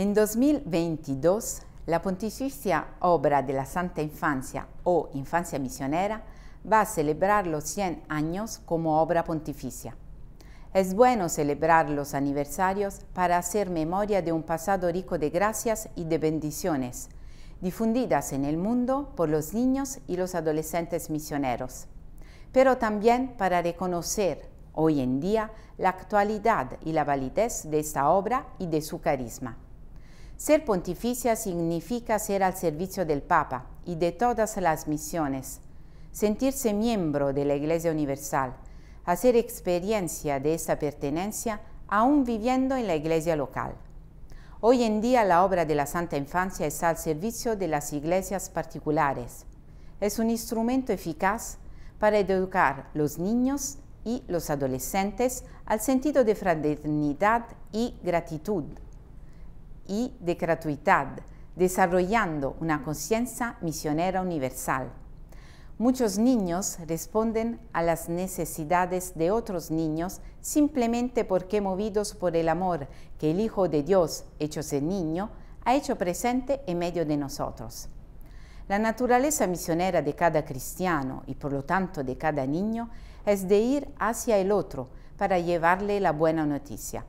En 2022, la Pontificia Obra de la Santa Infancia o Infancia Misionera va a celebrar los 100 años como obra pontificia. Es bueno celebrar los aniversarios para hacer memoria de un pasado rico de gracias y de bendiciones, difundidas en el mundo por los niños y los adolescentes misioneros, pero también para reconocer hoy en día la actualidad y la validez de esta obra y de su carisma. Ser pontificia significa ser al servicio del Papa y de todas las misiones, sentirse miembro de la Iglesia Universal, hacer experiencia de esa pertenencia aún viviendo en la Iglesia local. Hoy en día la obra de la Santa Infancia está al servicio de las iglesias particulares. Es un instrumento eficaz para educar los niños y los adolescentes al sentido de fraternidad y gratitud y de gratuidad, desarrollando una conciencia misionera universal. Muchos niños responden a las necesidades de otros niños simplemente porque movidos por el amor que el Hijo de Dios, hecho ser niño, ha hecho presente en medio de nosotros. La naturaleza misionera de cada cristiano y por lo tanto de cada niño es de ir hacia el otro para llevarle la buena noticia.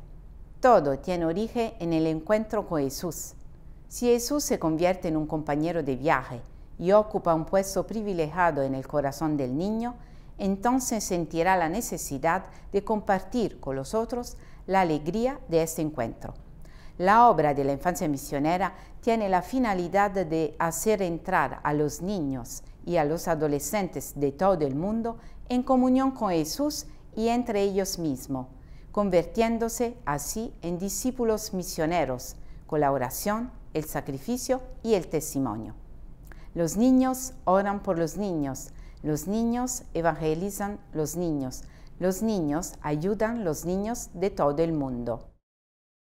Todo tiene origen en el encuentro con Jesús. Si Jesús se convierte en un compañero de viaje y ocupa un puesto privilegiado en el corazón del niño, entonces sentirá la necesidad de compartir con los otros la alegría de este encuentro. La obra de la infancia misionera tiene la finalidad de hacer entrar a los niños y a los adolescentes de todo el mundo en comunión con Jesús y entre ellos mismos convirtiéndose así en discípulos misioneros con la oración, el sacrificio y el testimonio. Los niños oran por los niños, los niños evangelizan los niños, los niños ayudan los niños de todo el mundo.